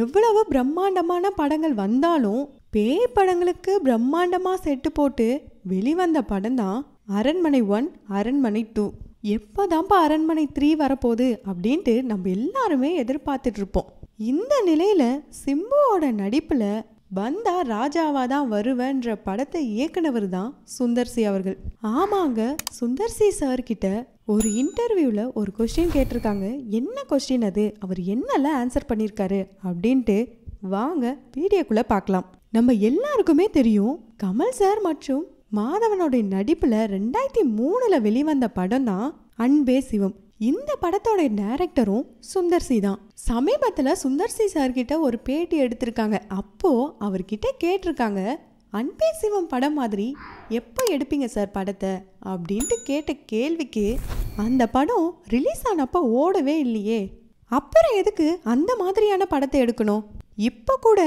எவ்வளவு பிரம்மாண்டமான படங்கள் வந்தாலும் பேய் படங்களுக்கு பிரம்மாண்டமாக செட்டு போட்டு வெளிவந்த படம் தான் அரண்மனை ஒன் அரண்மனை டூ எப்போதான்ப்பா அரண்மனை த்ரீ வரப்போகுது அப்படின்ட்டு நம்ம எல்லாருமே எதிர்பார்த்துட்டு இருப்போம் இந்த நிலையில் சிம்புவோட நடிப்பில் வந்தா ராஜாவா தான் வருவேன்ற படத்தை இயக்குனவர் தான் சுந்தர்சி அவர்கள் ஆமாங்க சுந்தர்சி சார்கிட்ட ஒரு இன்டர்வியூவில் ஒரு கொஸ்டின் கேட்டிருக்காங்க என்ன கொஸ்டின் அது அவர் என்னெல்லாம் ஆன்சர் பண்ணியிருக்காரு அப்படின்ட்டு வாங்க வீடியோக்குள்ளே பார்க்கலாம் நம்ம எல்லாருக்குமே தெரியும் கமல் சார் மற்றும் மாதவனுடைய நடிப்பில் ரெண்டாயிரத்தி மூணில் வெளிவந்த படம் தான் அன்பே சிவம் இந்த படத்தோடைய டைரக்டரும் சுந்தர்சி தான் சமீபத்தில் சுந்தர்சி சார்கிட்ட ஒரு பேட்டி எடுத்திருக்காங்க அப்போது அவர்கிட்ட கேட்டிருக்காங்க அன்பே சிவம் படம் மாதிரி எப்போ எடுப்பீங்க சார் படத்தை அப்படின்ட்டு கேட்ட கேள்விக்கு அந்த படம் ரிலீஸ் ஆனப்போ ஓடவே இல்லையே அப்புறம் எதுக்கு அந்த மாதிரியான படத்தை எடுக்கணும் இப்போ கூட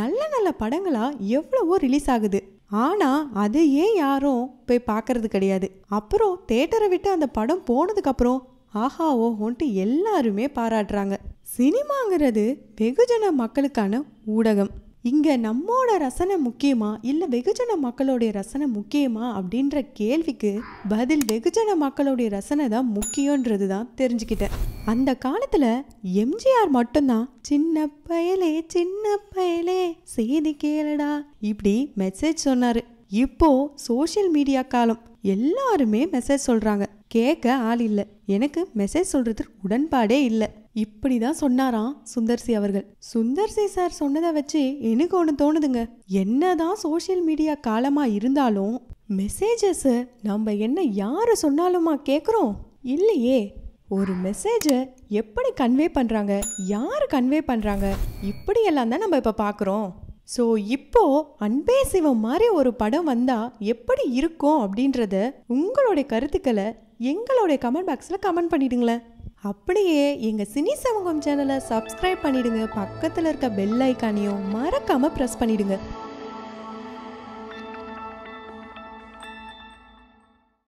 நல்ல நல்ல படங்களாக எவ்வளவோ ரிலீஸ் ஆகுது ஆனால் அது ஏன் யாரும் போய் பார்க்கறது கிடையாது அப்புறம் தேட்டரை விட்டு அந்த படம் போனதுக்கப்புறம் ஆஹா ஓஹோன்ட்டு எல்லாருமே பாராட்டுறாங்க சினிமாங்கிறது வெகுஜன மக்களுக்கான ஊடகம் இங்கே நம்மோட ரசனை முக்கியமா இல்லை வெகுஜன மக்களுடைய ரசனை முக்கியமா அப்படின்ற கேள்விக்கு பதில் வெகுஜன மக்களுடைய ரசனை தான் முக்கியன்றது தான் தெரிஞ்சுக்கிட்டேன் அந்த காலத்தில் எம்ஜிஆர் மட்டும்தான் சின்ன பயலே சின்ன பயலே செய்தி கேளடா இப்படி மெசேஜ் சொன்னார் இப்போ சோஷியல் மீடியா காலம் எல்லாருமே மெசேஜ் சொல்கிறாங்க கேட்க ஆள் இல்லை எனக்கு மெசேஜ் சொல்கிறதுக்கு உடன்பாடே இல்லை இப்படி தான் சொன்னாராம் சுந்தர்சி அவர்கள் சுந்தர்சி சார் சொன்னதை வச்சு எனக்கு ஒன்று தோணுதுங்க என்னதான் சோஷியல் மீடியா காலமாக இருந்தாலும் மெசேஜஸை நம்ம என்ன யார் சொன்னாலுமா கேட்குறோம் இல்லையே ஒரு மெசேஜை எப்படி கன்வே பண்ணுறாங்க யார் கன்வே பண்ணுறாங்க இப்படியெல்லாம் தான் நம்ம இப்போ பார்க்குறோம் ஸோ இப்போ அன்பே சிவம் மாதிரி ஒரு படம் வந்தால் எப்படி இருக்கும் அப்படின்றத உங்களுடைய கருத்துக்களை எங்களுடைய கமெண்ட் பாக்ஸில் கமெண்ட் பண்ணிடுங்களேன் அப்படியே எங்கள் சினி சமூகம் சேனலை சப்ஸ்கிரைப் பண்ணிவிடுங்க பக்கத்தில் இருக்க பெல் ஐக்கானையும் மறக்காமல் ப்ரெஸ் பண்ணிவிடுங்க